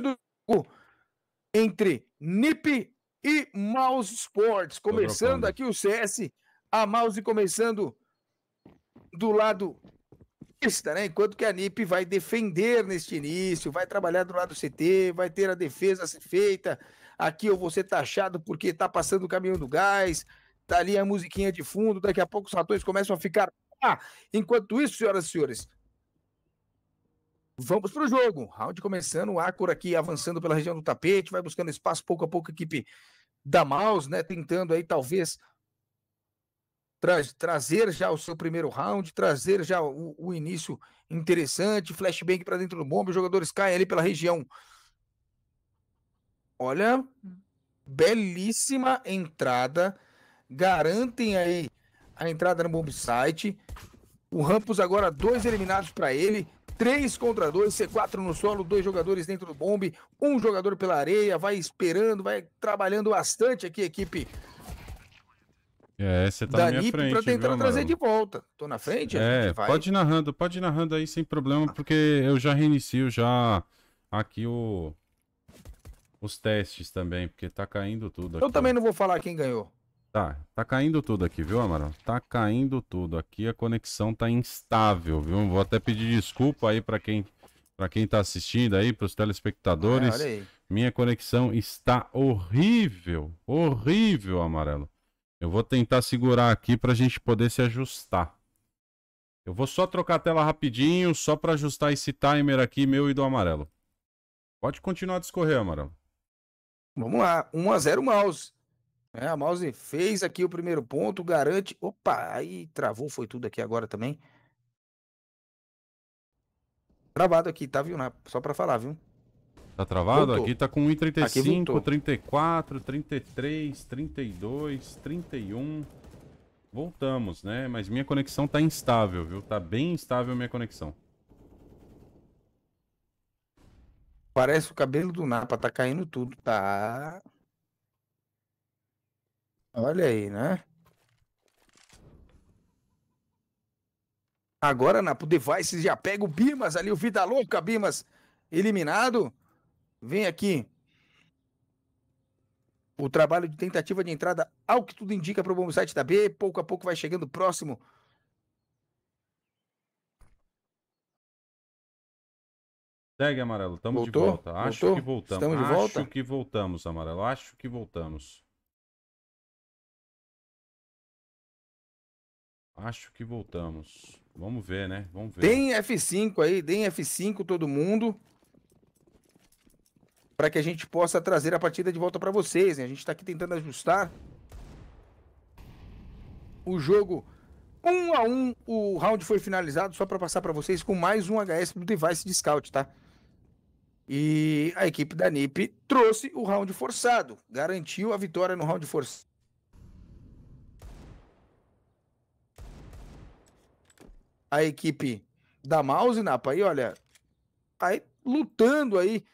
do jogo entre NIP e Mouse Sports. Começando aqui o CS, a Mouse começando do lado pista, né? Enquanto que a NIP vai defender neste início, vai trabalhar do lado do CT, vai ter a defesa feita. Aqui eu vou ser taxado porque tá passando o caminhão do gás, tá ali a musiquinha de fundo, daqui a pouco os ratões começam a ficar. Ah, enquanto isso, senhoras e senhores, Vamos para o jogo. Round começando, o Acor aqui avançando pela região do tapete, vai buscando espaço pouco a pouco a equipe da Maus, né? Tentando aí talvez tra trazer já o seu primeiro round, trazer já o, o início interessante, flashbang para dentro do bombe, os jogadores caem ali pela região. Olha, belíssima entrada. Garantem aí a entrada no bombsite. site. O Rampus agora dois eliminados para ele. 3 contra 2, C4 no solo, dois jogadores dentro do bombe, um jogador pela areia, vai esperando, vai trabalhando bastante aqui equipe. É, você tá da na minha Nip frente, pra tentar viu, trazer de volta. Tô na frente? É, pode ir narrando, pode ir narrando aí sem problema, porque eu já reinicio já aqui o os testes também, porque tá caindo tudo Eu aqui. também não vou falar quem ganhou. Tá, tá caindo tudo aqui, viu, Amaral? Tá caindo tudo. Aqui a conexão tá instável, viu? Vou até pedir desculpa aí para quem para quem tá assistindo aí, para os telespectadores. É, aí. Minha conexão está horrível, horrível, Amarelo. Eu vou tentar segurar aqui para a gente poder se ajustar. Eu vou só trocar a tela rapidinho, só para ajustar esse timer aqui meu e do Amarelo. Pode continuar a discorrer, Amarelo. Vamos lá, 1 a 0 mouse. É, a Mouse fez aqui o primeiro ponto, garante. Opa, aí travou, foi tudo aqui agora também. Travado aqui, tá, viu? Só pra falar, viu? Tá travado? Voltou. Aqui tá com 1,35, 34, 33, 32, 31. Voltamos, né? Mas minha conexão tá instável, viu? Tá bem instável minha conexão. Parece o cabelo do Napa, tá caindo tudo, tá? Olha aí, né? Agora na Devices já pega o Bimas ali, o Vida Louca, Bimas eliminado. Vem aqui. O trabalho de tentativa de entrada, ao que tudo indica para o bom site da B, pouco a pouco vai chegando próximo. Segue, Amarelo. Estamos de volta. Acho Voltou? que voltamos. Estamos de volta? Acho que voltamos, Amarelo. Acho que voltamos. Acho que voltamos. Vamos ver, né? Vamos ver. Tem F5 aí, tem F5 todo mundo. Para que a gente possa trazer a partida de volta para vocês, né? A gente está aqui tentando ajustar o jogo um a um. O round foi finalizado só para passar para vocês com mais um HS do device de scout, tá? E a equipe da NIP trouxe o round forçado, garantiu a vitória no round forçado a equipe da Mouse Napa aí, olha, tá aí lutando aí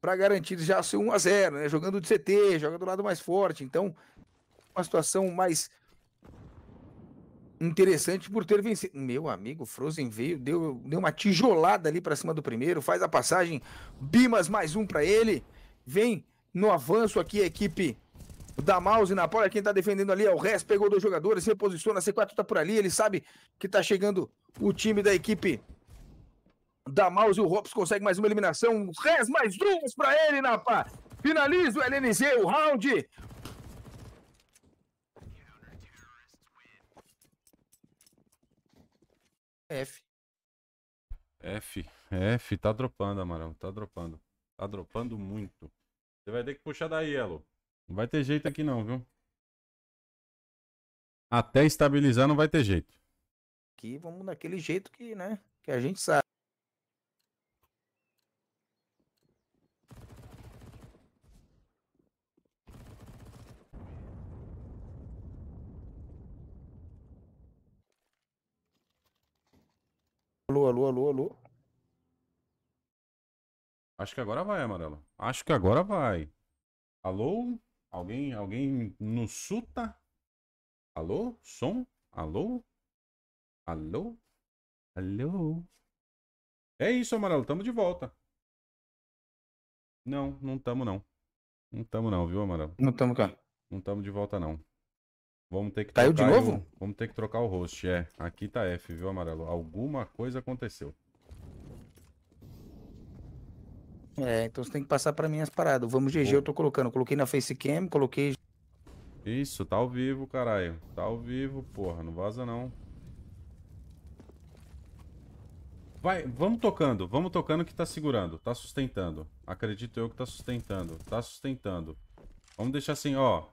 para garantir já seu 1 a 0, né? Jogando de CT, joga do lado mais forte, então uma situação mais interessante por ter vencido. Meu amigo Frozen veio, deu, deu uma tijolada ali para cima do primeiro, faz a passagem, Bimas mais um para ele. Vem no avanço aqui a equipe da mouse na bola. Quem tá defendendo ali é o Rez, pegou dois jogadores, reposiciona. C4 tá por ali, ele sabe que tá chegando o time da equipe da mouse. O Rops consegue mais uma eliminação. Rez, mais duas pra ele, Napa. Finaliza o LNZ, o round. F. F, F, tá dropando, Amaral, tá dropando. Tá dropando muito. Você vai ter que puxar daí, Elo. Não vai ter jeito aqui não, viu? Até estabilizar não vai ter jeito. Aqui vamos daquele jeito que, né, que a gente sabe. Alô, alô, alô, alô. Acho que agora vai, amarelo. Acho que agora vai. Alô? Alguém, alguém nos suta? Alô? Som? Alô? Alô? Alô? É isso, Amarelo. Tamo de volta. Não, não tamo não. Não tamo não, viu, Amarelo? Não tamo, cara. Não tamo de volta não. Vamos ter que Caiu de novo? O... Vamos ter que trocar o host, é. Aqui tá F, viu, Amarelo? Alguma coisa aconteceu. É, então você tem que passar para mim as paradas. Vamos GG, eu tô colocando. coloquei na Facecam, coloquei. Isso, tá ao vivo, caralho. Tá ao vivo, porra. Não vaza não. Vai, vamos tocando, vamos tocando que tá segurando, tá sustentando. Acredito eu que tá sustentando, tá sustentando. Vamos deixar assim, ó.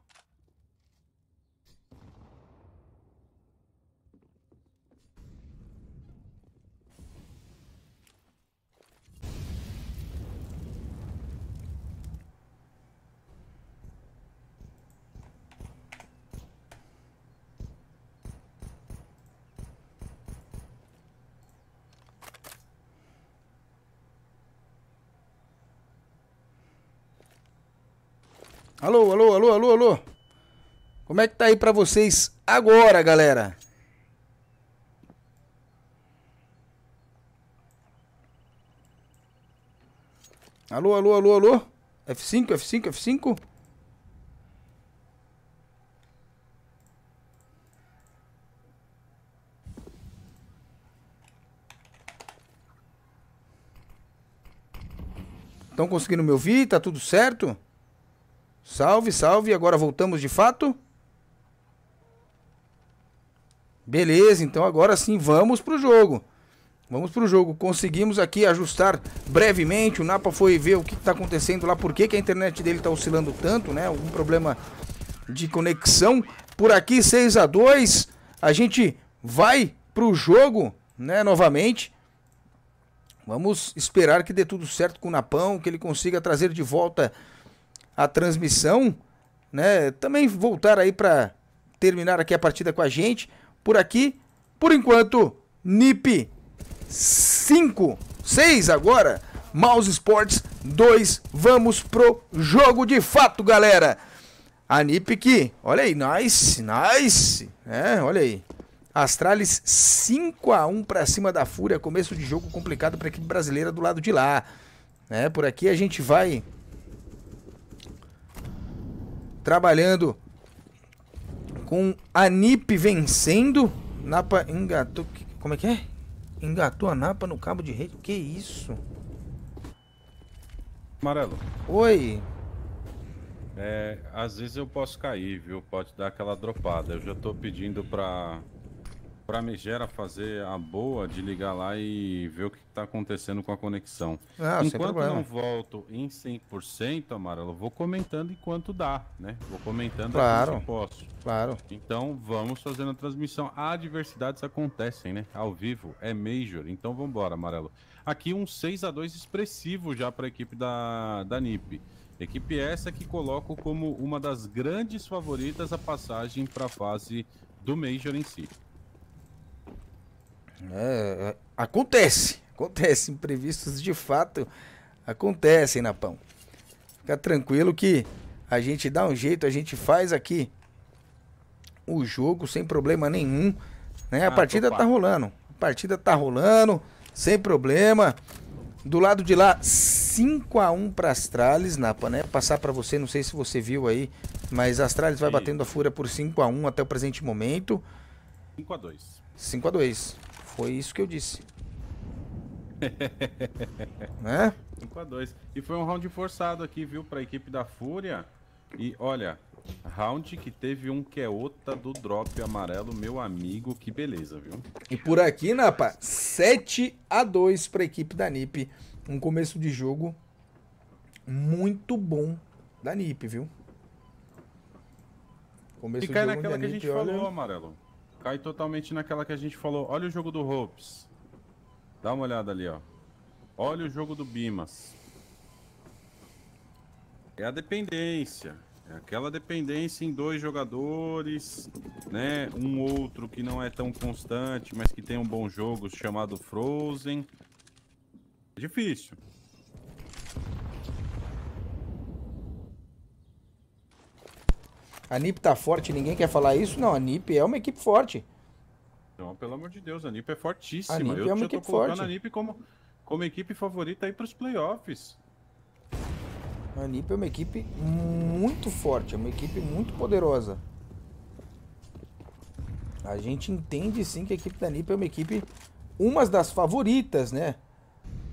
Alô, alô, alô, alô, alô. Como é que tá aí pra vocês agora, galera? Alô, alô, alô, alô. F5, F5, F5. Estão conseguindo me ouvir? Tá tudo certo? Salve, salve. Agora voltamos de fato. Beleza, então agora sim vamos pro jogo. Vamos pro jogo. Conseguimos aqui ajustar brevemente. O Napa foi ver o que está acontecendo lá, por que, que a internet dele está oscilando tanto, né? Algum problema de conexão. Por aqui 6 a 2. A gente vai pro jogo, né, novamente. Vamos esperar que dê tudo certo com o Napão, que ele consiga trazer de volta a transmissão, né? Também voltar aí para terminar aqui a partida com a gente. Por aqui, por enquanto, NIP 5, 6 agora, Mouse Sports 2. Vamos pro jogo de fato, galera. A NIP que, olha aí, nice, nice, né? Olha aí. Astralis 5 a 1 para cima da Fúria, começo de jogo complicado para a equipe brasileira do lado de lá. Né? Por aqui a gente vai trabalhando com a NIP vencendo. Napa engatou. Como é que é? Engatou a Napa no cabo de rede. Que isso? Amarelo. Oi. É, às vezes eu posso cair, viu? Pode dar aquela dropada. Eu já tô pedindo pra pra megera fazer a boa de ligar lá e ver o que tá acontecendo com a conexão. Ah, enquanto não volto em 100%, Amarelo, vou comentando enquanto dá, né? Vou comentando claro, eu posso. Claro. Então vamos fazendo a transmissão. Adversidades acontecem, né? Ao vivo, é major. Então vamos embora, Amarelo. Aqui um 6 a 2 expressivo já para a equipe da, da NIP. Equipe essa que coloco como uma das grandes favoritas a passagem para a fase do Major em si. É, é, acontece, acontece. Imprevistos de fato acontecem, Napão. Fica tranquilo que a gente dá um jeito, a gente faz aqui o jogo sem problema nenhum. Né? A ah, partida tá rolando. A partida tá rolando, sem problema. Do lado de lá, 5 a 1 para astralis Napa, né? Passar para você, não sei se você viu aí, mas astralis vai Sim. batendo a fúria por 5 a 1 até o presente momento. 5 a 2. 5 a 2. Foi isso que eu disse. né? 5 x 2 E foi um round forçado aqui, viu, pra equipe da Fúria. E olha, round que teve um é outra do drop amarelo, meu amigo, que beleza, viu? E por aqui, Napa, né, 7 a 2 pra equipe da NIP. Um começo de jogo muito bom da NIP, viu? Começo e cai naquela que a gente falou, amarelo cai totalmente naquela que a gente falou. Olha o jogo do Hopes. Dá uma olhada ali, ó. Olha o jogo do Bimas. É a dependência. É aquela dependência em dois jogadores, né? Um outro que não é tão constante, mas que tem um bom jogo chamado Frozen. É difícil. A NIP tá forte, ninguém quer falar isso? Não, a NIP é uma equipe forte. Não, pelo amor de Deus, a NIP é fortíssima. A NIP Eu é uma equipe forte. a NIP como, como equipe favorita aí pros playoffs. A NIP é uma equipe muito forte, é uma equipe muito poderosa. A gente entende sim que a equipe da NIP é uma equipe, umas das favoritas, né?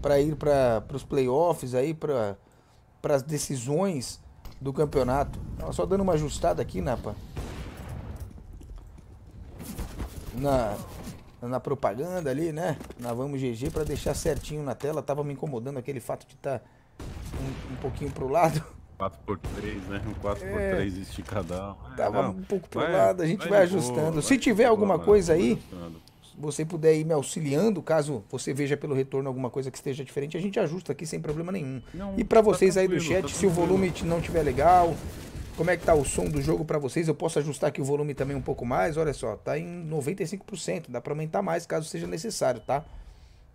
Para ir para os playoffs, aí para as decisões do campeonato. Tava só dando uma ajustada aqui, Napa. Né, na, na propaganda ali, né? Na Vamos GG para deixar certinho na tela. Tava me incomodando aquele fato de estar tá um, um pouquinho pro lado. 4x3, né? Um 4x3 é, esticadão. É, Tava não, um pouco pro vai, lado, a gente vai, vai ajustando. Boa, Se vai tiver alguma boa, coisa aí, você puder ir me auxiliando, caso você veja pelo retorno alguma coisa que esteja diferente, a gente ajusta aqui sem problema nenhum. Não, e para tá vocês tá aí do chat, tá se o volume não tiver legal, como é que tá o som do jogo para vocês, eu posso ajustar aqui o volume também um pouco mais. Olha só, tá em 95%, dá para aumentar mais caso seja necessário, tá?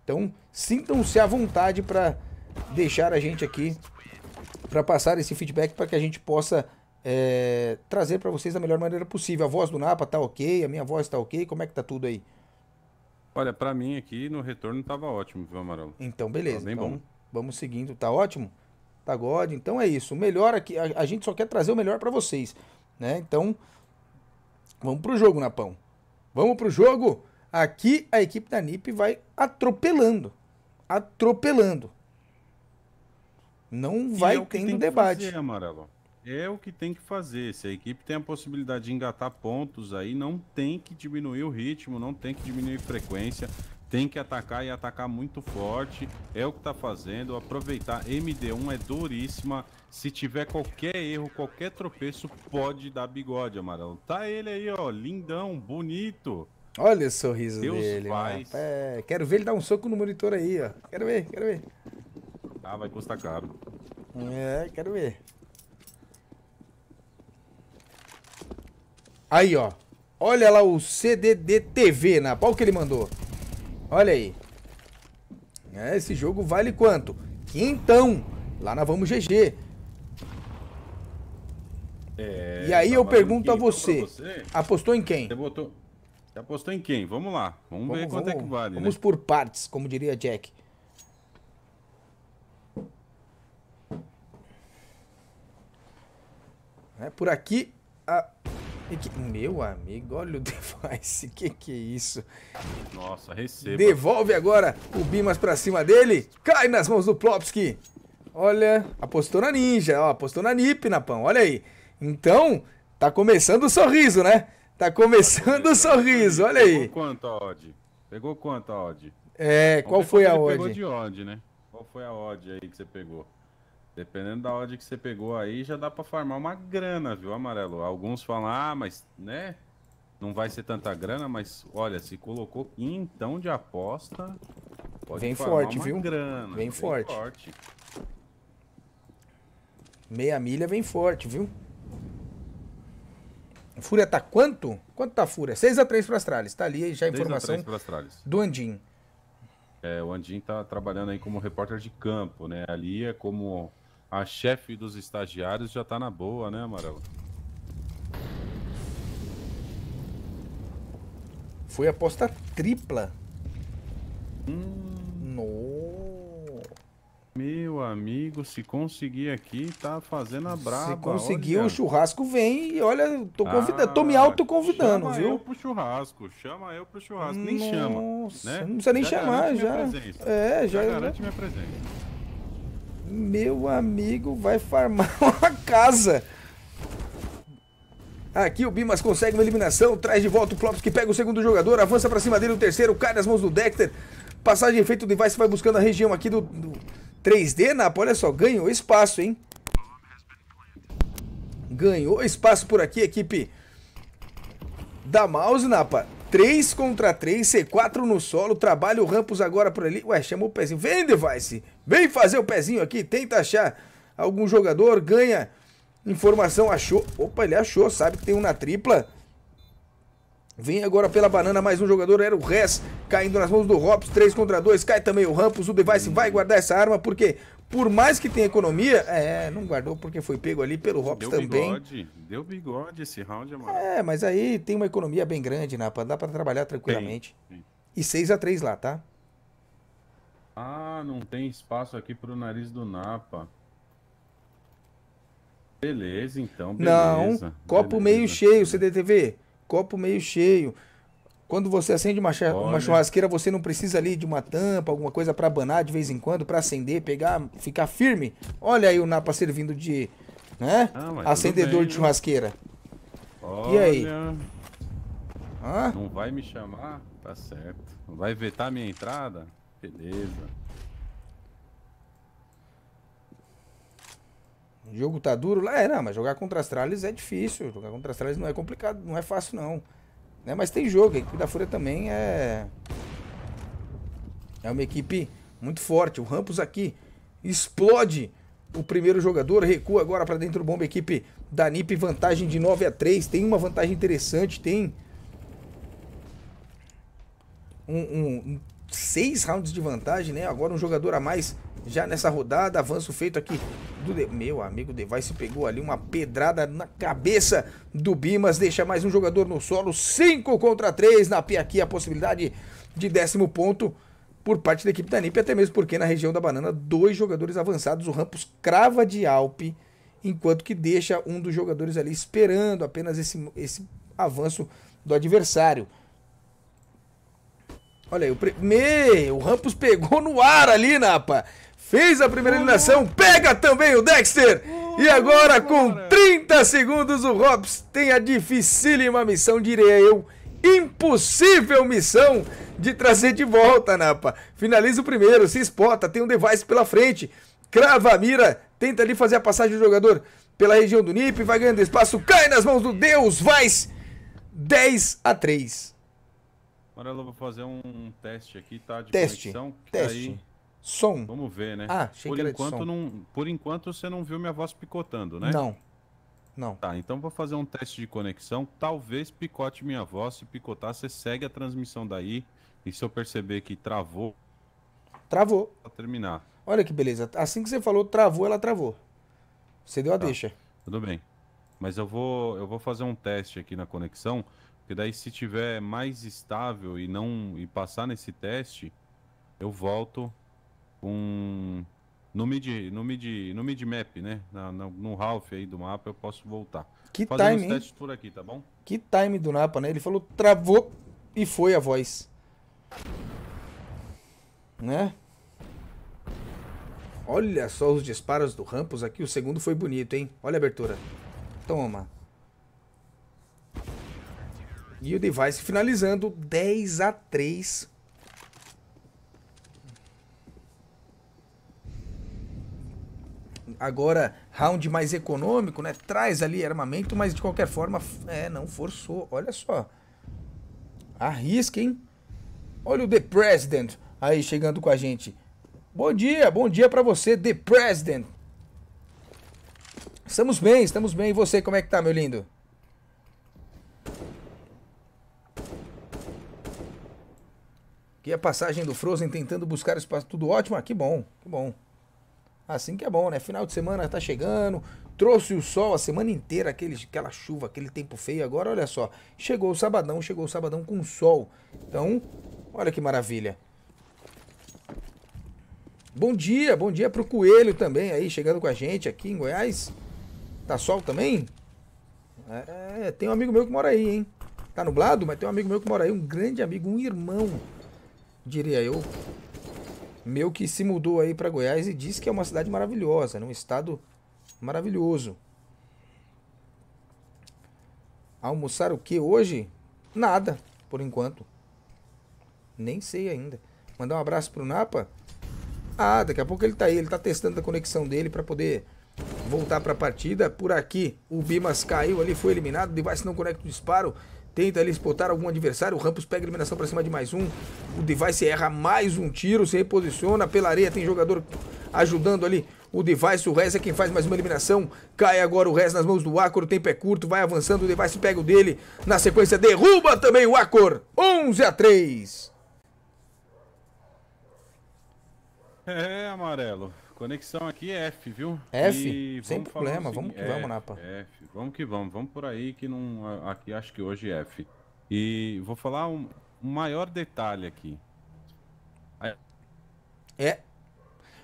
Então, sintam-se à vontade para deixar a gente aqui para passar esse feedback para que a gente possa é, trazer para vocês da melhor maneira possível. A voz do Napa tá ok, a minha voz tá ok, como é que tá tudo aí? Olha, para mim aqui no retorno tava ótimo, viu, Amarelo? Então, beleza. Tá bem então, bom. Vamos seguindo. Tá ótimo? Tá God. Então é isso. O melhor aqui. A, a gente só quer trazer o melhor para vocês. Né? Então, vamos pro jogo, Napão. Vamos pro jogo. Aqui a equipe da NIP vai atropelando. Atropelando. Não vai é tendo debate. Fazer, amarelo é o que tem que fazer. Se a equipe tem a possibilidade de engatar pontos aí, não tem que diminuir o ritmo, não tem que diminuir a frequência. Tem que atacar e atacar muito forte. É o que tá fazendo. Aproveitar. MD1 é duríssima. Se tiver qualquer erro, qualquer tropeço, pode dar bigode, Amarão. Tá ele aí, ó. Lindão, bonito. Olha o sorriso Deus dele. É, quero ver ele dar um soco no monitor aí, ó. Quero ver, quero ver. Ah, vai custar caro. É, quero ver. Aí, ó. Olha lá o CDDTV na né? pau que ele mandou. Olha aí. É, esse jogo vale quanto? Quintão. Lá na Vamos GG. É, e aí tá eu pergunto a você, você, Apostou em quem? Você botou... Você apostou em quem? Vamos lá. Vamos, vamos ver vamos, quanto é que vale. Vamos né? por partes, como diria Jack. É, por aqui, a e é que... Meu amigo, olha o device, que que é isso? Nossa, receba. Devolve agora o Bimas pra cima dele. Cai nas mãos do Plopski. Olha, apostou na ninja, ó, apostou na nip, Napão, olha aí. Então, tá começando o sorriso, né? Tá começando o sorriso, olha aí. Pegou quanto a odd? Pegou quanto a odd? É, qual foi a odd? Pegou de odd, né? Qual foi a odd aí que você pegou? Dependendo da odd que você pegou aí, já dá para farmar uma grana, viu, amarelo? Alguns falam, ah, mas, né? Não vai ser tanta grana, mas olha, se colocou então de aposta, pode Vem forte, uma viu? grana. Vem, vem forte. forte. Meia milha vem forte, viu? A Fúria tá quanto? Quanto tá a Fúria? 6x3 para Astralis. Tá ali já a informação a do Andin. É, o Andin tá trabalhando aí como repórter de campo, né? Ali é como a chefe dos estagiários já tá na boa, né, Amarelo? Foi aposta tripla. Hum. No. Meu amigo, se conseguir aqui, tá fazendo a braba. Se conseguir, olha. o churrasco vem e olha, tô ah, tô me autoconvidando, convidando, viu? Chama eu pro churrasco, chama eu pro churrasco. Nossa, nem chama, né? Não precisa nem já chamar, já. É, já. Já garante minha presença. Meu amigo vai farmar uma casa. Aqui o Bimas consegue uma eliminação, traz de volta o Plops que pega o segundo jogador, avança para cima dele o terceiro, cai nas mãos do Dexter. Passagem feita, o device vai buscando a região aqui do, do 3D, Napa, olha só, ganhou espaço, hein? Ganhou espaço por aqui, equipe da Mouse, Napa. 3 contra 3, C4 no solo, trabalha o Rampos agora por ali. Ué, chamou o pezinho. Vem, device! Vem fazer o pezinho aqui, tenta achar algum jogador, ganha informação, achou. Opa, ele achou, sabe que tem um na tripla. Vem agora pela banana, mais um jogador, era o Rez, caindo nas mãos do Hops, 3 contra 2, cai também o Rampos, o Device vai guardar essa arma, porque por mais que tenha economia, é, não guardou porque foi pego ali pelo Hops deu também. Bigode, deu bigode esse round, amor. É, mas aí tem uma economia bem grande, né, dá para trabalhar tranquilamente. E 6 a 3 lá, tá? Ah, não tem espaço aqui pro nariz do Napa. Beleza, então. Beleza, não, copo beleza. meio cheio, CDTV. Copo meio cheio. Quando você acende uma, uma churrasqueira, você não precisa ali de uma tampa, alguma coisa para banar de vez em quando, para acender, pegar, ficar firme. Olha aí o Napa servindo de né? Ah, acendedor de né? churrasqueira. Olha, e aí? Hã? Não vai me chamar? Tá certo. Vai vetar minha entrada? Beleza. O jogo tá duro lá? É, não, mas jogar contra Astralis é difícil. Jogar contra Astralis não é complicado, não é fácil não. Né? Mas tem jogo, a equipe da Fúria também é. É uma equipe muito forte. O Rampus aqui explode o primeiro jogador, recua agora para dentro do bomba. Equipe da NIP, vantagem de 9 a 3. Tem uma vantagem interessante, tem. Um, um, seis rounds de vantagem, né? Agora um jogador a mais já nessa rodada. Avanço feito aqui do... De... Meu amigo Device pegou ali uma pedrada na cabeça do Bimas. Deixa mais um jogador no solo. 5 contra 3 na Pia aqui. A possibilidade de décimo ponto por parte da equipe da NIP. Até mesmo porque na região da banana, dois jogadores avançados. O Rampos crava de Alpe. Enquanto que deixa um dos jogadores ali esperando apenas esse, esse avanço do adversário. Olha aí, o pre... Meu, o Rampus pegou no ar ali, Napa. Né, Fez a primeira eliminação, pega também o Dexter. E agora, com 30 segundos, o Robs tem a dificílima missão, diria eu, impossível missão de trazer de volta, Napa. Né, Finaliza o primeiro, se espota, tem um device pela frente. Crava a mira, tenta ali fazer a passagem do jogador pela região do NIP, vai ganhando espaço, cai nas mãos do Deus, vai 10 a 3. Agora eu vou fazer um teste aqui, tá? De teste. Conexão, tá teste. Aí... Som. Vamos ver, né? Ah, por enquanto, Não, por enquanto você não viu minha voz picotando, né? Não. Não. Tá, então vou fazer um teste de conexão. Talvez picote minha voz. Se picotar, você segue a transmissão daí. E se eu perceber que travou. Travou. Pra terminar. Olha que beleza. Assim que você falou travou, ela travou. Você deu tá. a deixa. Tudo bem. Mas eu vou, eu vou fazer um teste aqui na conexão porque daí se tiver mais estável e não e passar nesse teste, eu volto com no mid, no mid, no mid map, né? Na, na, no half aí do mapa eu posso voltar. Que Fazer time, testes por aqui, tá bom? Que time do mapa né? Ele falou travou e foi a voz. Né? Olha só os disparos do Rampos aqui. O segundo foi bonito, hein? Olha a abertura. Toma. E o device finalizando 10 a 3 agora round mais econômico, né? Traz ali armamento, mas de qualquer forma, é, não forçou. Olha só. Arrisca, hein? Olha o The President aí chegando com a gente. Bom dia, bom dia para você, The President. Estamos bem, estamos bem. E você, como é que tá, meu lindo? E a passagem do Frozen tentando buscar espaço. Tudo ótimo? Ah, que bom, que bom. Assim que é bom, né? Final de semana tá chegando. Trouxe o sol a semana inteira, aquele, aquela chuva, aquele tempo feio. Agora, olha só. Chegou o sabadão, chegou o sabadão com sol. Então, olha que maravilha. Bom dia, bom dia pro Coelho também aí, chegando com a gente aqui em Goiás. Tá sol também? É, tem um amigo meu que mora aí, hein? Tá nublado, mas tem um amigo meu que mora aí, um grande amigo, um irmão diria eu, meu que se mudou aí para Goiás e diz que é uma cidade maravilhosa, num né? estado maravilhoso. Almoçar o que hoje? Nada, por enquanto. Nem sei ainda. Mandar um abraço pro Napa? Ah, daqui a pouco ele tá aí, ele tá testando a conexão dele para poder voltar para a partida. Por aqui, o Bimas caiu ali, foi eliminado. O device não conecta o disparo. Tenta ali espotar algum adversário. O Rampus pega a eliminação para cima de mais um. O Device erra mais um tiro. Se reposiciona pela areia. Tem jogador ajudando ali o Device, o Rez é quem faz mais uma eliminação. Cai agora o Rez nas mãos do Acor, o tempo é curto, vai avançando, o Device pega o dele. Na sequência, derruba também o Acor. 11 a 3. É, amarelo. Conexão aqui é F, viu? É, F? E Sem problema, vamos que F, vamos, é, Napa. É F, vamos que vamos, vamos por aí que não. Aqui acho que hoje é F. E vou falar um, um maior detalhe aqui. É.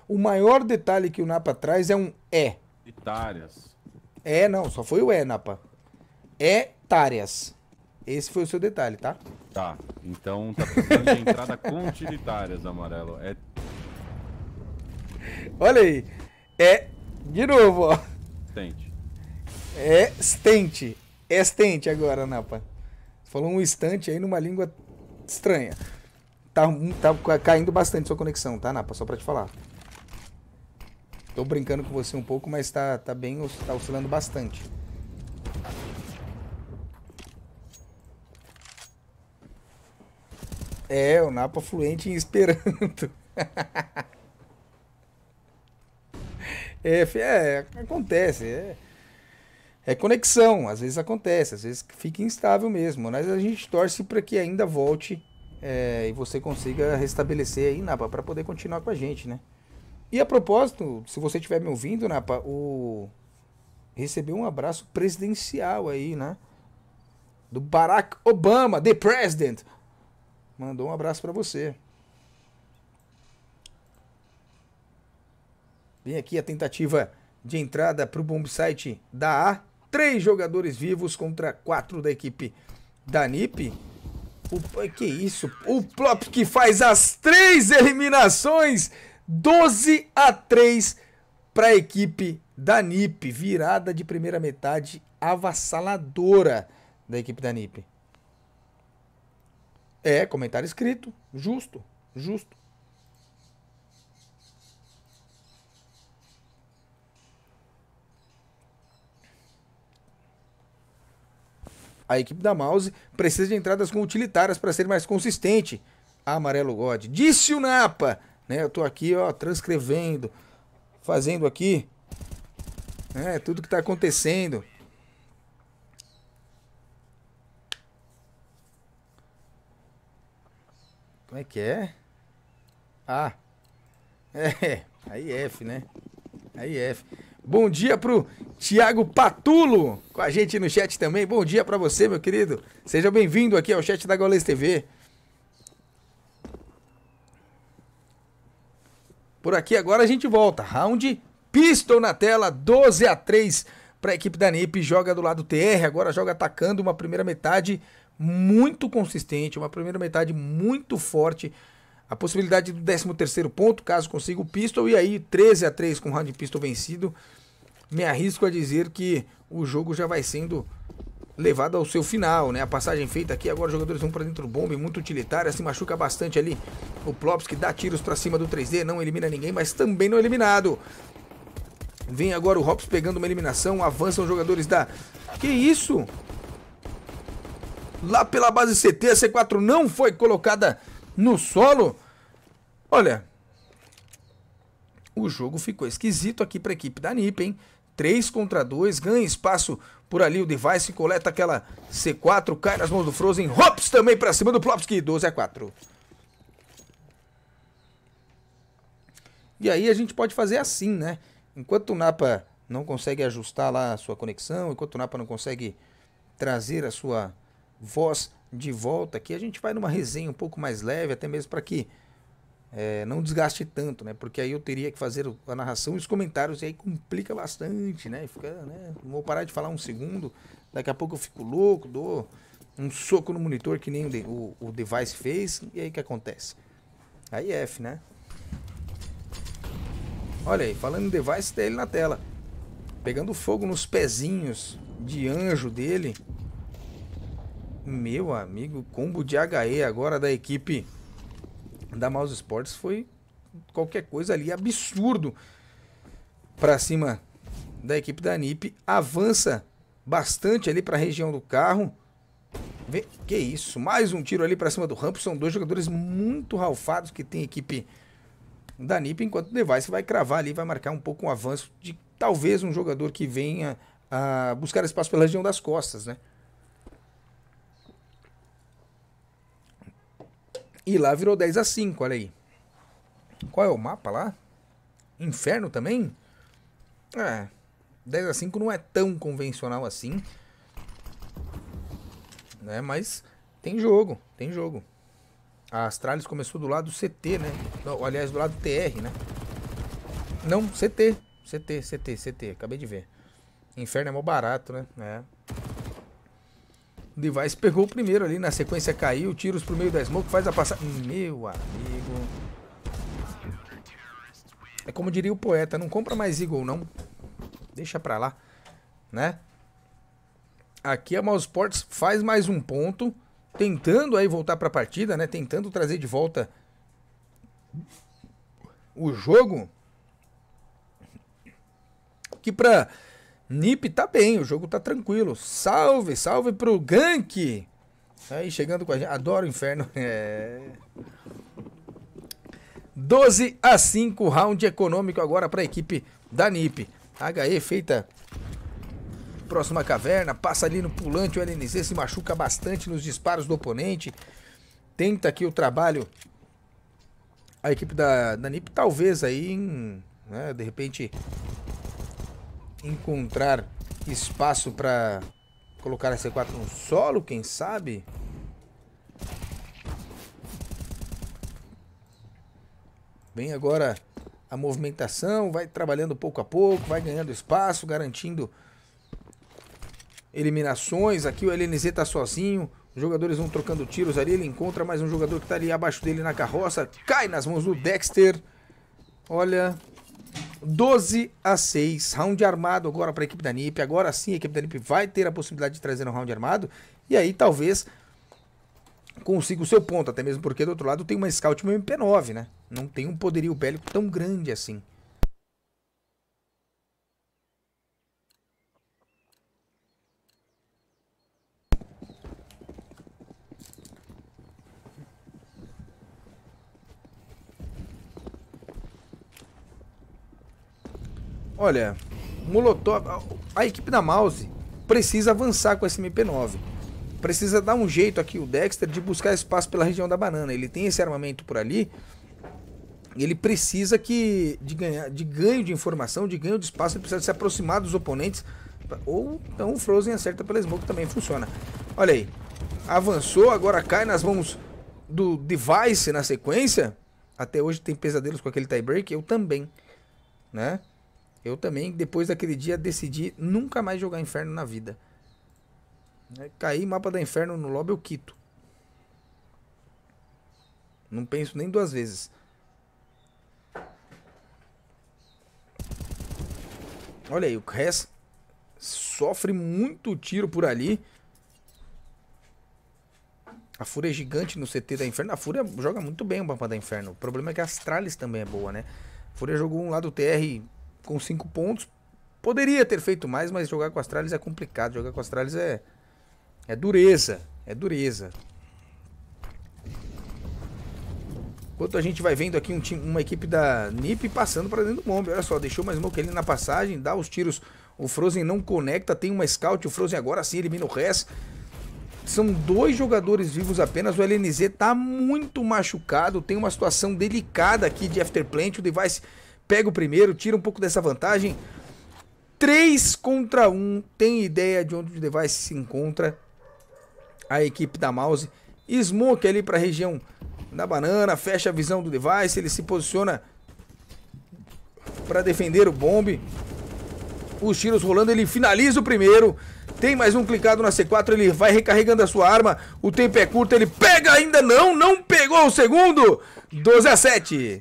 O maior detalhe que o Napa traz é um E. Itárias. É, não, só foi o E, Napa. tárias. Esse foi o seu detalhe, tá? Tá. Então tá precisando de entrada com utilitárias, amarelo. É Olha aí. É. De novo, ó. Estente. É estente. É estente agora, Napa. Falou um instante aí numa língua estranha. Tá, hum, tá caindo bastante sua conexão, tá, Napa? Só pra te falar. Tô brincando com você um pouco, mas tá, tá bem, tá oscilando bastante. É, o Napa fluente em Esperanto. É, é acontece. É, é, conexão, às vezes acontece, às vezes fica instável mesmo. Mas a gente torce para que ainda volte é, e você consiga restabelecer aí, Napa, para poder continuar com a gente, né? E a propósito, se você estiver me ouvindo, Napa, o... recebeu um abraço presidencial aí, né? Do Barack Obama, the president. Mandou um abraço para você. Vem aqui a tentativa de entrada para o bombsite da A. Três jogadores vivos contra quatro da equipe da NIP. O, que isso? O Plop que faz as três eliminações. 12 a 3 para a equipe da NIP. Virada de primeira metade avassaladora da equipe da NIP. É, comentário escrito. Justo, justo. A equipe da Mouse precisa de entradas com utilitárias para ser mais consistente. Ah, Amarelo God. Disse o Napa. Né? Eu tô aqui, ó, transcrevendo, fazendo aqui é tudo que está acontecendo. Como é que é? Ah, é, aí F, né? Aí F. Bom dia pro Tiago Patulo, com a gente no chat também. Bom dia para você, meu querido. Seja bem-vindo aqui ao chat da Gaules TV. Por aqui agora a gente volta. Round pistol na tela, 12 a 3 para a equipe da NIP. Joga do lado TR, agora joga atacando uma primeira metade muito consistente, uma primeira metade muito forte a possibilidade do 13 terceiro ponto, caso consiga o pistol, e aí 13 a 3 com o round pistol vencido. Me arrisco a dizer que o jogo já vai sendo levado ao seu final, né? A passagem feita aqui, agora os jogadores vão para dentro do bombe, muito utilitária, se machuca bastante ali. O Plops que dá tiros para cima do 3D, não elimina ninguém, mas também não é eliminado. Vem agora o Hops pegando uma eliminação, avançam os jogadores da... Que isso? Lá pela base CT, a C4 não foi colocada no solo, olha, o jogo ficou esquisito aqui para a equipe da NIP, hein? 3 contra 2, ganha espaço por ali, o Device coleta aquela C4, cai nas mãos do Frozen, Hops também para cima do Plopsky, 12 a 4. E aí a gente pode fazer assim, né? Enquanto o Napa não consegue ajustar lá a sua conexão, enquanto o Napa não consegue trazer a sua voz de volta aqui, a gente vai numa resenha um pouco mais leve, até mesmo para que é, não desgaste tanto, né? Porque aí eu teria que fazer a narração e os comentários, e aí complica bastante, né? Fica, né? Não vou parar de falar um segundo, daqui a pouco eu fico louco, dou um soco no monitor que nem o, o, o device fez, e aí que acontece? Aí é F, né? Olha aí, falando em device, tem ele na tela. Pegando fogo nos pezinhos de anjo dele. Meu amigo, combo de HE agora da equipe da Mouse Sports foi qualquer coisa ali absurdo para cima da equipe da NIP. Avança bastante ali para a região do carro. Vê, que isso, mais um tiro ali para cima do Rampo. São dois jogadores muito ralfados que tem equipe da NIP, enquanto o Device vai cravar ali, vai marcar um pouco um avanço de talvez um jogador que venha a buscar espaço pela região das costas, né? E lá virou 10 a 5, olha aí. Qual é o mapa lá? Inferno também? É. 10 a 5 não é tão convencional assim. Né? Mas tem jogo, tem jogo. A Astralis começou do lado CT, né? Não, aliás, do lado TR, né? Não, CT. CT, CT, CT. Acabei de ver. Inferno é mó barato, né? É. Device pegou o primeiro ali, na sequência caiu, tiros pro meio da smoke, faz a passagem. Hum, meu amigo. É como diria o poeta, não compra mais Eagle não. Deixa pra lá, né? Aqui a Mouseports faz mais um ponto, tentando aí voltar pra partida, né? Tentando trazer de volta o jogo. Que pra Nip tá bem, o jogo tá tranquilo. Salve, salve pro Gank! Tá aí chegando com a gente. Adoro o inferno. É. 12 a 5, round econômico agora para a equipe da NIP. HE feita próxima caverna, passa ali no pulante, o LNZ se machuca bastante nos disparos do oponente. Tenta aqui o trabalho. A equipe da, da NIP talvez aí, em, né, de repente, encontrar espaço para colocar a C4 no solo, quem sabe? Vem agora a movimentação, vai trabalhando pouco a pouco, vai ganhando espaço, garantindo eliminações. Aqui o LNZ tá sozinho, os jogadores vão trocando tiros ali, ele encontra mais um jogador que tá ali abaixo dele na carroça, cai nas mãos do Dexter. Olha, 12 a 6, round armado agora para a equipe da NIP. Agora sim, a equipe da NIP vai ter a possibilidade de trazer um round armado. E aí talvez consiga o seu ponto, até mesmo porque do outro lado tem uma scout e uma MP9, né? Não tem um poderio bélico tão grande assim. Olha, Molotov, a equipe da Mouse precisa avançar com esse MP9. Precisa dar um jeito aqui, o Dexter, de buscar espaço pela região da banana. Ele tem esse armamento por ali. Ele precisa que de, ganhar, de ganho de informação, de ganho de espaço, ele precisa se aproximar dos oponentes. Ou então o Frozen acerta pela smoke também, funciona. Olha aí, avançou, agora cai nas mãos do Device na sequência. Até hoje tem pesadelos com aquele tiebreak, eu também, né? Eu também, depois daquele dia, decidi nunca mais jogar Inferno na vida. É, caí mapa da Inferno no lobby, eu quito. Não penso nem duas vezes. Olha aí, o Hess sofre muito tiro por ali. A Fúria é gigante no CT da Inferno. A Fúria joga muito bem o mapa da Inferno. O problema é que a Astralis também é boa, né? A Fúria jogou um lado TR com cinco pontos. Poderia ter feito mais, mas jogar com Astralis é complicado. Jogar com Astralis é, é dureza. É dureza. Enquanto a gente vai vendo aqui um time, uma equipe da NiP passando para dentro do bombe. Olha só, deixou mais smoke ele na passagem, dá os tiros. O Frozen não conecta, tem uma scout. O Frozen agora sim elimina o Rez. São dois jogadores vivos apenas. O LNZ tá muito machucado. Tem uma situação delicada aqui de afterplant. O device pega o primeiro, tira um pouco dessa vantagem. 3 contra 1. Tem ideia de onde o device se encontra. A equipe da Mouse. Smoke ali para a região da banana. Fecha a visão do device. Ele se posiciona para defender o bombe. Os tiros rolando. Ele finaliza o primeiro. Tem mais um clicado na C4, ele vai recarregando a sua arma. O tempo é curto, ele pega ainda não, não pegou o segundo. 12 a 7.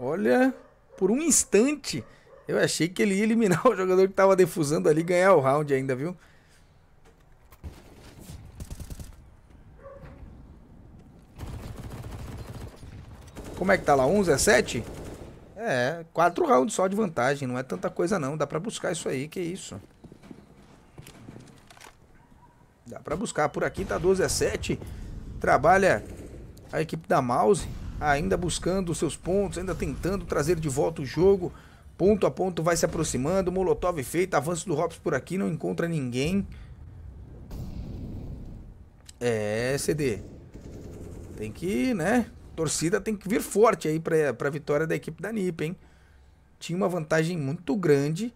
Olha, por um instante eu achei que ele ia eliminar o jogador que estava defusando ali ganhar o round ainda, viu? Como é que tá lá? 11 a 7? É, 4 rounds só de vantagem, não é tanta coisa não. Dá pra buscar isso aí, que isso. Dá pra buscar. Por aqui tá 12 a 7. Trabalha a equipe da Mouse ainda buscando seus pontos, ainda tentando trazer de volta o jogo. Ponto a ponto vai se aproximando. Molotov feito, avanço do Hops por aqui, não encontra ninguém. É, CD. Tem que, né? Torcida tem que vir forte aí pra, pra vitória da equipe da NIP, hein? Tinha uma vantagem muito grande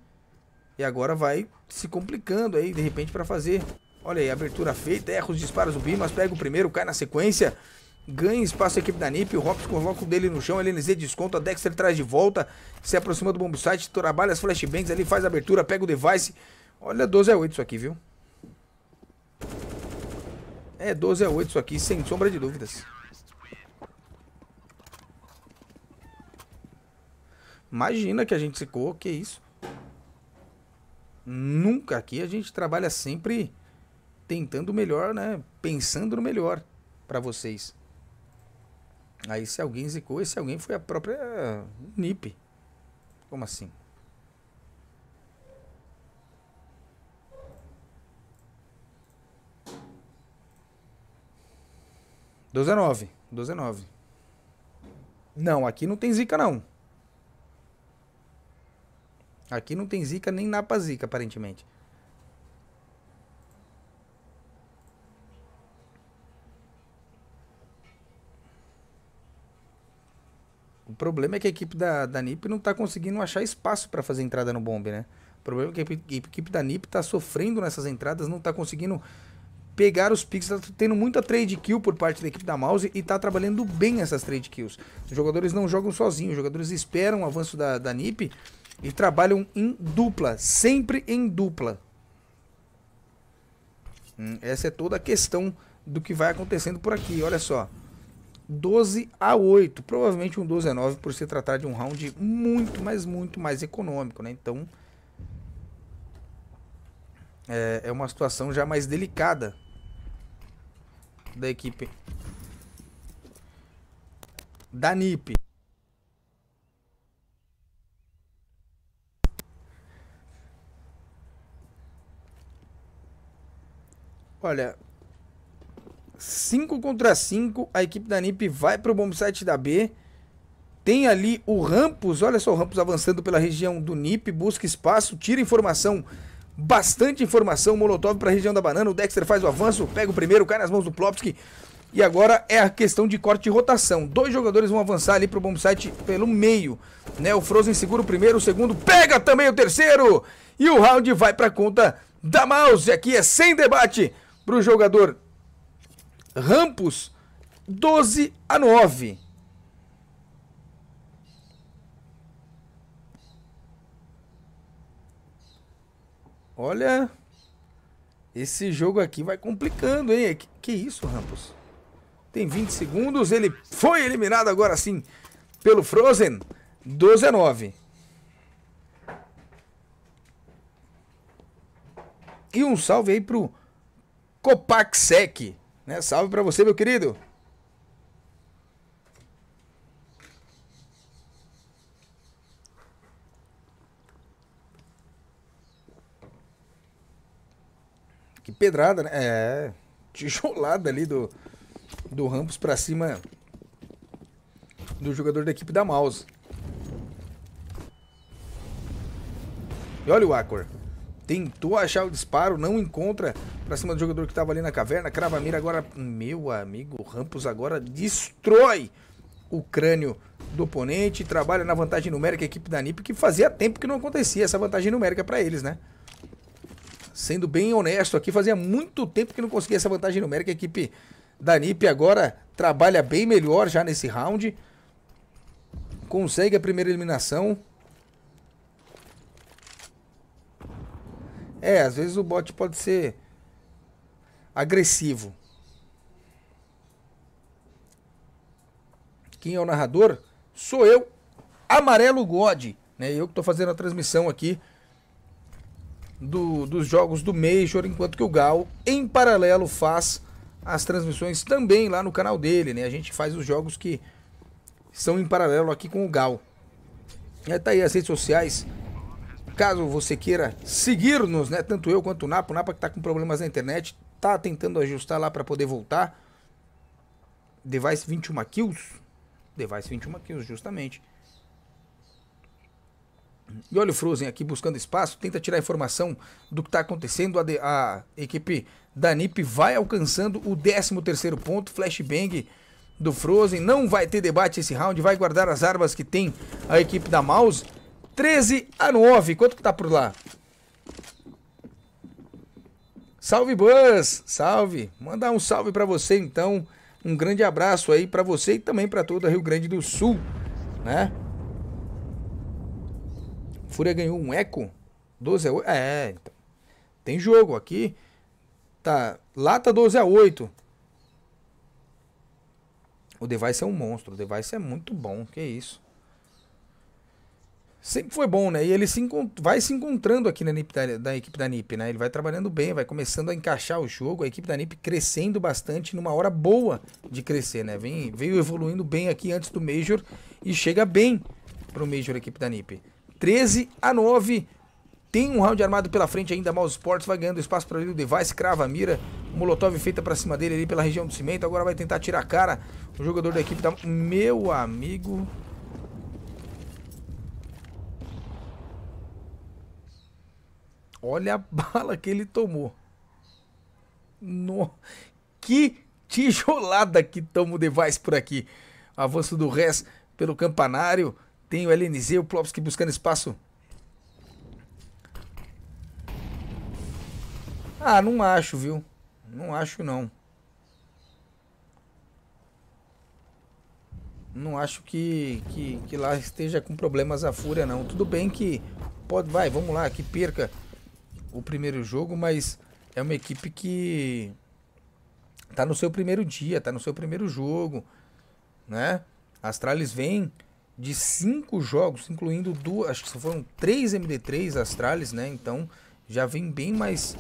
e agora vai se complicando aí, de repente, para fazer. Olha aí, abertura feita, erra os disparos do Bimas, pega o primeiro, cai na sequência. Ganha espaço a equipe da NIP. O Robson coloca o dele no chão. LNZ desconta. Dexter traz de volta. Se aproxima do bombo site. Trabalha as flashbangs ali. Faz a abertura. Pega o device. Olha, 12 a 8 isso aqui, viu? É 12 a 8 isso aqui, sem sombra de dúvidas. Imagina que a gente secou, que isso. Nunca aqui a gente trabalha sempre tentando o melhor, né? Pensando no melhor para vocês. Aí se alguém zicou, esse alguém foi a própria NIP. Como assim? Dozenove. nove. Não, aqui não tem zica, não. Aqui não tem zica nem napa zica, aparentemente. problema é que a equipe da, da NIP não está conseguindo achar espaço para fazer entrada no bombe, né? O problema é que a equipe da NIP está sofrendo nessas entradas, não está conseguindo pegar os picks, tá tendo muita trade kill por parte da equipe da Mouse e tá trabalhando bem essas trade kills. Os jogadores não jogam sozinhos, os jogadores esperam o avanço da, da NIP e trabalham em dupla, sempre em dupla. Hum, essa é toda a questão do que vai acontecendo por aqui, olha só. 12 a 8. Provavelmente um 12 a 9 por se tratar de um round muito, mas muito mais econômico, né? Então é, é uma situação já mais delicada da equipe da NIP. Olha, 5 contra 5, a equipe da NIP vai para o bombsite da B. Tem ali o Rampos, olha só o Rampos avançando pela região do NIP, busca espaço, tira informação, bastante informação, Molotov para a região da banana, o Dexter faz o avanço, pega o primeiro, cai nas mãos do Plopski. E agora é a questão de corte e rotação. Dois jogadores vão avançar ali para o bombsite pelo meio. Né? O Frozen segura o primeiro, o segundo pega também o terceiro. E o round vai para conta da Mouse. Aqui é sem debate para o jogador Rampos 12 a 9. Olha, esse jogo aqui vai complicando, hein? Que, que isso, Rampos? Tem 20 segundos, ele foi eliminado agora sim pelo Frozen. 12 a 9. E um salve aí pro Copacsec. Né? Salve para você, meu querido. Que pedrada, né? É, tijolada ali do, do Ramos para cima do jogador da equipe da Mouse. E olha o Acor. Tentou achar o disparo, não encontra pra cima do jogador que tava ali na caverna. Crava mira agora. Meu amigo, rampus agora destrói o crânio do oponente. Trabalha na vantagem numérica a equipe da NIP, que fazia tempo que não acontecia essa vantagem numérica pra eles, né? Sendo bem honesto aqui, fazia muito tempo que não conseguia essa vantagem numérica. A equipe da NIP agora trabalha bem melhor já nesse round. Consegue a primeira eliminação. É, às vezes o bot pode ser agressivo. Quem é o narrador? Sou eu, Amarelo God. Né? Eu que estou fazendo a transmissão aqui do, dos jogos do Major, enquanto que o Gal, em paralelo, faz as transmissões também lá no canal dele. Né? A gente faz os jogos que são em paralelo aqui com o Gal. É, tá aí as redes sociais caso você queira seguir-nos, né? Tanto eu quanto o Napa. O Napa que tá com problemas na internet, tá tentando ajustar lá para poder voltar. Device 21 kills. Device 21 kills, justamente. E olha o Frozen aqui buscando espaço, tenta tirar informação do que está acontecendo. A, de, a, equipe da NIP vai alcançando o 13 ponto, flashbang do Frozen. Não vai ter debate esse round, vai guardar as armas que tem a equipe da Mouse. 13 a 9. Quanto que tá por lá? Salve Buzz, salve. Mandar um salve para você então. Um grande abraço aí para você e também para toda Rio Grande do Sul, né? Fúria ganhou um eco 12 a 8. É, então. Tem jogo aqui. Tá, lá tá 12 a 8. O device é um monstro, o device é muito bom, que isso sempre foi bom, né? E ele se vai se encontrando aqui na, NIP da, equipe da NIP, né? Ele vai trabalhando bem, vai começando a encaixar o jogo, a equipe da NIP crescendo bastante numa hora boa de crescer, né? Vem, veio evoluindo bem aqui antes do Major e chega bem pro Major equipe da NIP. 13 a 9. Tem um round armado pela frente ainda, Mouse Sports vai ganhando espaço para o Device, crava a mira, Molotov feita para cima dele ali pela região do cimento, agora vai tentar tirar a cara, o jogador da equipe da... Meu amigo, Olha a bala que ele tomou. No... Que tijolada que toma o device por aqui. Avanço do Rez pelo campanário. Tem o LNZ, o Plopski buscando espaço. Ah, não acho, viu? Não acho, não. Não acho que, que, que lá esteja com problemas a fúria, não. Tudo bem que... pode Vai, vamos lá, que perca o primeiro jogo, mas é uma equipe que tá no seu primeiro dia, tá no seu primeiro jogo, né? Astralis vem de cinco jogos, incluindo duas, acho que foram três MD3 Astralis, né? Então já vem bem mais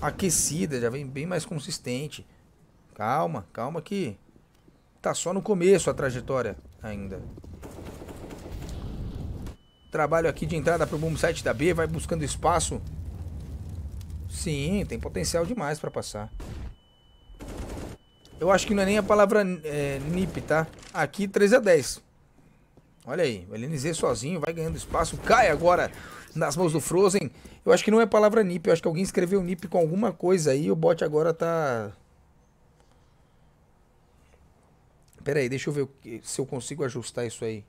aquecida, já vem bem mais consistente. Calma, calma que tá só no começo a trajetória ainda. Trabalho aqui de entrada para o boom site da B, vai buscando espaço Sim, tem potencial demais para passar. Eu acho que não é nem a palavra é, NIP, tá? Aqui 3 a 10. Olha aí, o LNZ sozinho vai ganhando espaço. Cai agora nas mãos do Frozen. Eu acho que não é palavra NIP. Eu acho que alguém escreveu NIP com alguma coisa aí. O bot agora tá... Pera aí, deixa eu ver se eu consigo ajustar isso aí.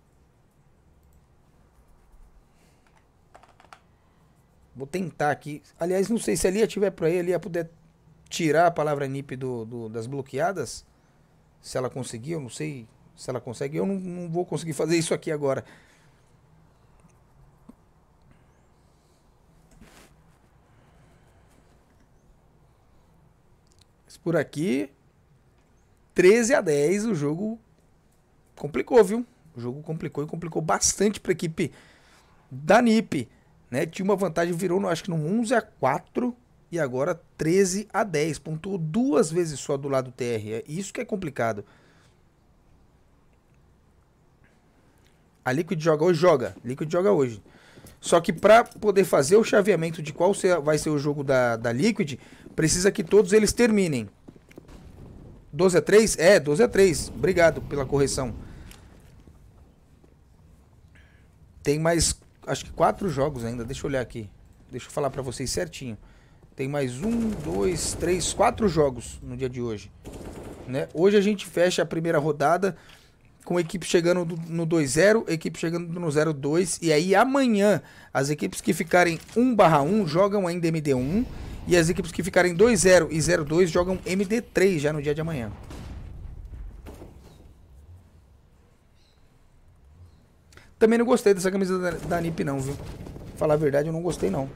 Vou tentar aqui. Aliás, não sei se ali tiver para ele, a puder tirar a palavra NIP do, do, das bloqueadas. Se ela conseguir, eu não sei se ela consegue. Eu não, não vou conseguir fazer isso aqui agora. por aqui, 13 a 10, o jogo complicou, viu? O jogo complicou e complicou bastante para a equipe da NIP. Né? Tinha uma vantagem, virou, no, acho que no 11 a 4 e agora 13 a 10. Pontuou duas vezes só do lado TR. É isso que é complicado. A Liquid joga hoje, joga. Liquid joga hoje. Só que para poder fazer o chaveamento de qual vai ser o jogo da, da Liquid, precisa que todos eles terminem. 12 a 3? É, 12 a 3. Obrigado pela correção. Tem mais acho que quatro jogos ainda. Deixa eu olhar aqui. Deixa eu falar para vocês certinho. Tem mais um, dois, três, quatro jogos no dia de hoje. Né? Hoje a gente fecha a primeira rodada com a equipe chegando no 2-0, equipe chegando no 0-2. E aí amanhã as equipes que ficarem 1/1 jogam ainda MD1. E as equipes que ficarem 2-0 e 0-2 jogam MD3 já no dia de amanhã. Também não gostei dessa camisa da, da NIP não, viu? Falar a verdade, eu não gostei não.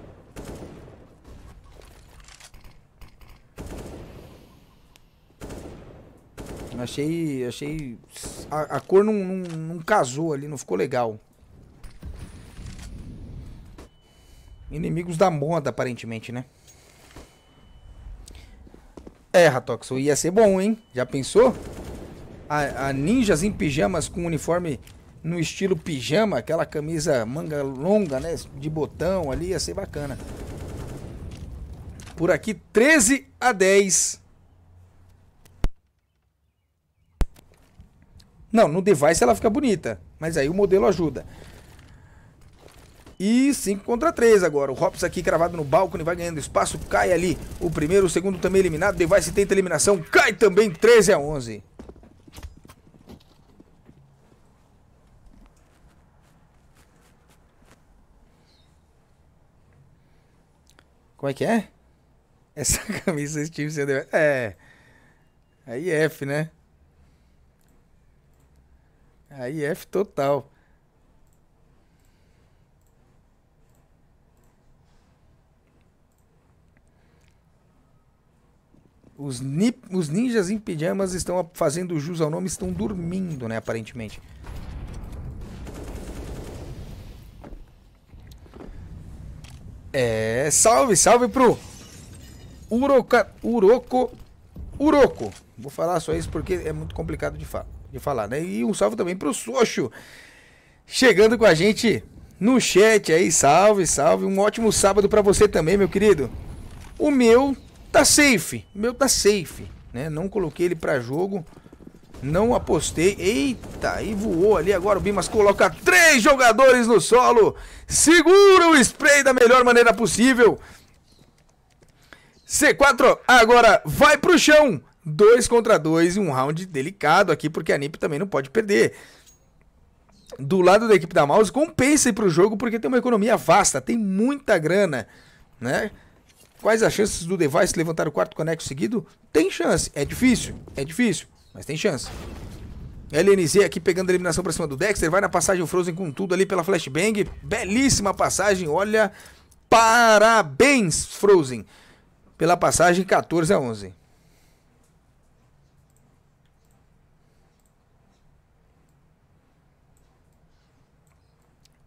Achei. Achei. A, a cor não, não, não, casou ali, não ficou legal. Inimigos da moda, aparentemente, né? É, Ratox, ia ser é bom, hein? Já pensou? A, a ninjas em pijamas com uniforme no estilo pijama, aquela camisa manga longa, né? De botão ali, ia ser bacana. Por aqui, 13 a 10. Não, no device ela fica bonita, mas aí o modelo ajuda. E 5 contra 3 agora. O Hops aqui cravado no balcão vai ganhando espaço. Cai ali o primeiro, o segundo também eliminado. device tenta eliminação. Cai também 13 a 11. Como é que é? Essa camisa esse time É. A IF, é né? A IF total. Os, ni... os ninjas em pijamas estão fazendo jus ao nome, estão dormindo, né? Aparentemente. É, salve, salve pro Uroca, Uroco, Uroco. Vou falar só isso porque é muito complicado de, fa de falar, né? E um salve também pro Socho, chegando com a gente no chat aí. Salve, salve. Um ótimo sábado para você também, meu querido. O meu tá safe, o meu tá safe, né? Não coloquei ele para jogo não apostei. Eita, e voou ali agora. O Bimas coloca três jogadores no solo. Segura o spray da melhor maneira possível. C4 agora vai pro chão. Dois contra dois e um round delicado aqui, porque a NIP também não pode perder. Do lado da equipe da Mouse, compensa compensem pro jogo, porque tem uma economia vasta, tem muita grana, né? Quais as chances do device levantar o quarto conexo seguido? Tem chance, é difícil, é difícil mas tem chance. LNZ aqui pegando a eliminação pra cima do Dexter, vai na passagem Frozen com tudo ali pela Flashbang. Belíssima passagem, olha, parabéns Frozen pela passagem 14 a 11.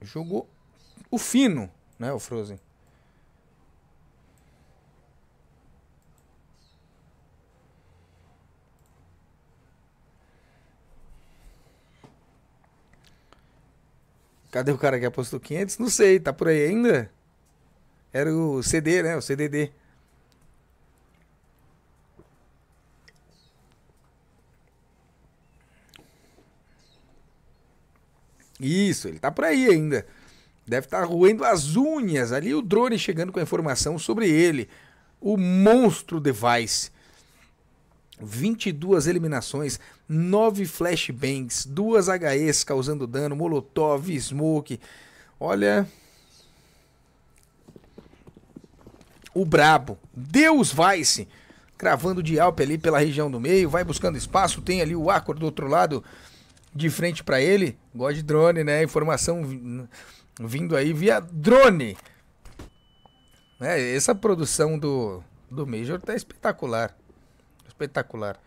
Jogou o fino, né, o Frozen. Cadê o cara que apostou 500? Não sei, tá por aí ainda? Era o CD, né? O CDD. Isso, ele tá por aí ainda. Deve estar tá roendo as unhas ali o drone chegando com a informação sobre ele. O monstro device. 22 eliminações nove flashbangs, duas HEs causando dano, molotov, smoke. Olha. O brabo. Deus vai-se. Cravando de Alpe ali pela região do meio, vai buscando espaço, tem ali o Acor do outro lado de frente para ele. God drone, né? Informação vindo aí via drone. É, essa produção do, do Major tá espetacular. Espetacular.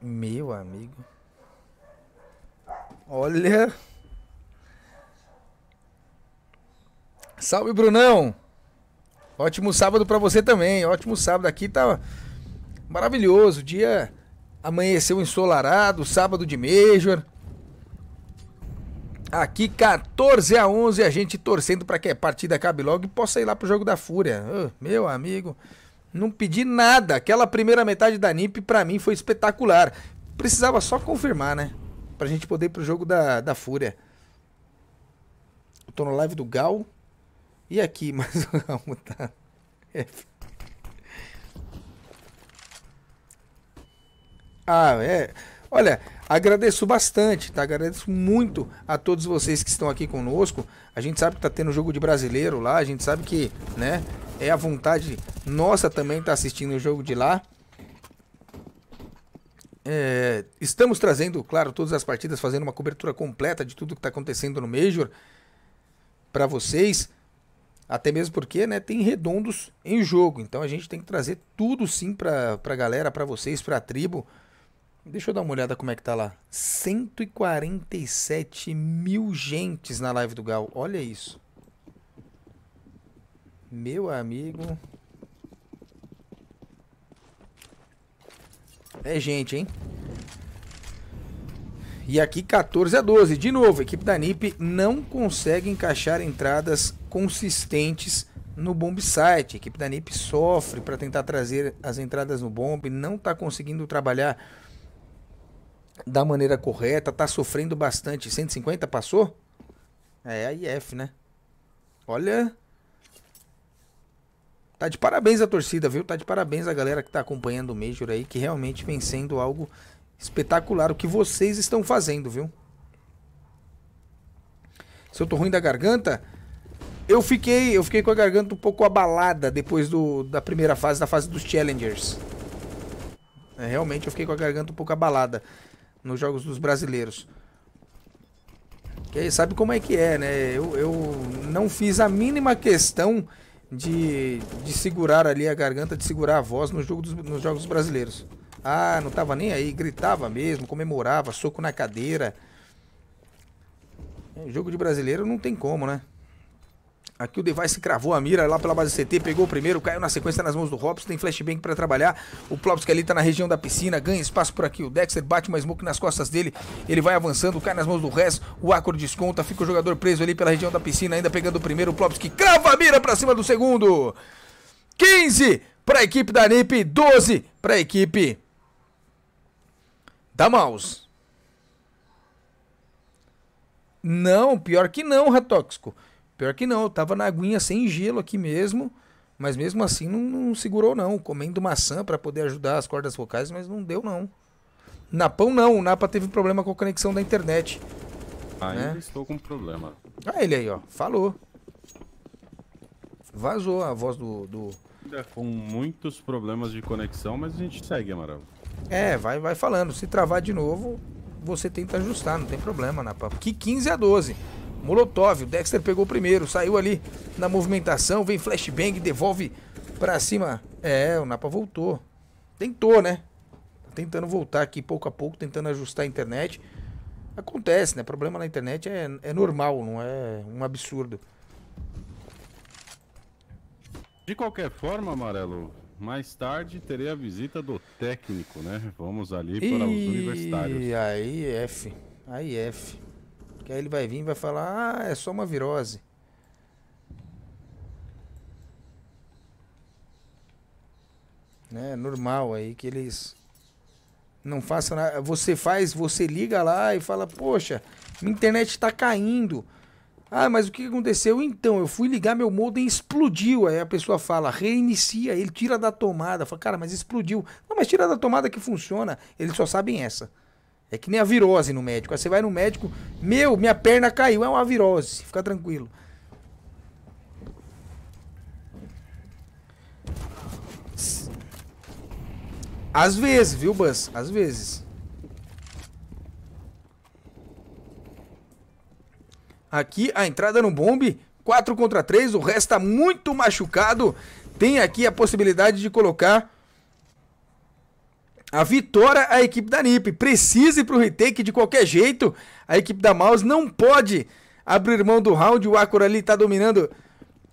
Meu amigo. Olha. Salve, Brunão. Ótimo sábado para você também. Ótimo sábado aqui tá maravilhoso. Dia amanheceu ensolarado, sábado de Major. Aqui 14 a 11 a gente torcendo para que a partida acabe logo e possa ir lá pro jogo da Fúria. Oh, meu amigo. Não pedi nada. Aquela primeira metade da NIP para mim foi espetacular. Precisava só confirmar, né? Pra gente poder ir pro jogo da, da Fúria. Eu tô no live do Gal. E aqui, mas o Ah, é. Olha, Agradeço bastante, tá? Agradeço muito a todos vocês que estão aqui conosco. A gente sabe que tá tendo jogo de brasileiro lá, a gente sabe que, né, é a vontade nossa também tá assistindo o jogo de lá. É, estamos trazendo, claro, todas as partidas, fazendo uma cobertura completa de tudo que está acontecendo no Major para vocês. Até mesmo porque né, tem redondos em jogo. Então a gente tem que trazer tudo sim para a galera, para vocês, para a tribo. Deixa eu dar uma olhada como é que tá lá. 147 mil gentes na live do Gal. Olha isso. Meu amigo. É gente, hein? E aqui 14 a 12. De novo, a equipe da NIP não consegue encaixar entradas consistentes no bomb site. A equipe da NIP sofre para tentar trazer as entradas no bomb, não está conseguindo trabalhar da maneira correta, tá sofrendo bastante. 150 passou? É a IF, é né? Olha. Tá de parabéns a torcida, viu? Tá de parabéns a galera que tá acompanhando o Major aí, que realmente vem sendo algo espetacular o que vocês estão fazendo, viu? Se eu tô ruim da garganta, eu fiquei, eu fiquei com a garganta um pouco abalada depois do, da primeira fase, da fase dos Challengers. É, realmente eu fiquei com a garganta um pouco abalada nos jogos dos brasileiros. Que aí sabe como é que é, né? Eu, eu não fiz a mínima questão de, de segurar ali a garganta, de segurar a voz no jogo dos, nos jogos brasileiros. Ah, não tava nem aí, gritava mesmo, comemorava, soco na cadeira. É, jogo de brasileiro não tem como, né? Aqui o Device cravou a mira lá pela base CT, pegou o primeiro, caiu na sequência nas mãos do Robson, tem flashbang para trabalhar. O Plopsk ali tá na região da piscina, ganha espaço por aqui. O Dexter bate uma smoke nas costas dele, ele vai avançando, cai nas mãos do Rez, o Acor desconta, fica o jogador preso ali pela região da piscina, ainda pegando o primeiro. O Plopsk crava a mira para cima do segundo. 15 para a equipe da NIP, 12 para a equipe da Mouse. Não, pior que não, Ratóxico. Pior que não, eu tava na aguinha sem gelo aqui mesmo, mas mesmo assim não, não segurou não, comendo maçã para poder ajudar as cordas vocais, mas não deu não. Napão não, o Napa teve problema com a conexão da internet. Ainda né? estou com problema. Ah, ele aí, ó, falou. Vazou a voz do, do... Com muitos problemas de conexão, mas a gente segue, Amaral. É, vai, vai falando. Se travar de novo, você tenta ajustar, não tem problema, Napa. Que 15 a 12. Molotov, o Dexter pegou primeiro, saiu ali na movimentação, vem flashbang, devolve pra cima. É, o Napa voltou. Tentou, né? Tá tentando voltar aqui pouco a pouco, tentando ajustar a internet. Acontece, né? Problema na internet é, é normal, não é um absurdo. De qualquer forma, Amarelo, mais tarde terei a visita do técnico, né? Vamos ali para e... os universitários. Aí, F. Aí, F. Que aí ele vai vir e vai falar: ah, é só uma virose. Né? É normal aí que eles não façam nada. Você faz, você liga lá e fala: poxa, minha internet está caindo. Ah, mas o que aconteceu? Então, eu fui ligar meu modem e explodiu. Aí a pessoa fala, reinicia, ele tira da tomada. Fala, cara, mas explodiu. Não, mas tira da tomada que funciona. Eles só sabem essa. É que nem a virose no médico. Aí você vai no médico, meu, minha perna caiu, é uma virose, fica tranquilo. Às vezes, viu, Buzz? Às vezes. Aqui a entrada no bombe, 4 contra 3, o resto tá muito machucado. Tem aqui a possibilidade de colocar a vitória à equipe da NIP. Precise para o retake de qualquer jeito. A equipe da Mouse não pode abrir mão do round. O Acor ali está dominando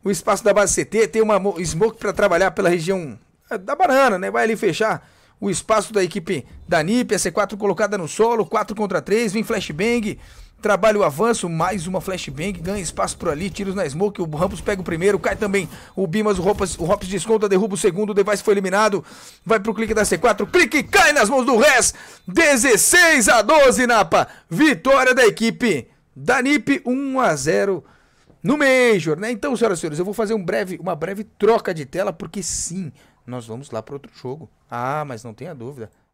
o espaço da base CT. Tem uma smoke para trabalhar pela região eh, da banana, né? Vai ali fechar o espaço da equipe da NIP. A C4 colocada no solo. 4 contra 3. Vem flashbang. Trabalha o avanço, mais uma flashbang, ganha espaço por ali, tiros na smoke, o Rampos pega o primeiro, cai também o Bimas, o Hops, o Hops desconta, derruba o segundo, o device foi eliminado, vai pro clique da C4, clique cai nas mãos do Rez, 16 a 12, Napa, vitória da equipe da NIP, 1 a 0 no Major, né? Então, senhoras e senhores, eu vou fazer um breve, uma breve troca de tela, porque sim, nós vamos lá pro outro jogo. Ah, mas não tenha dúvida,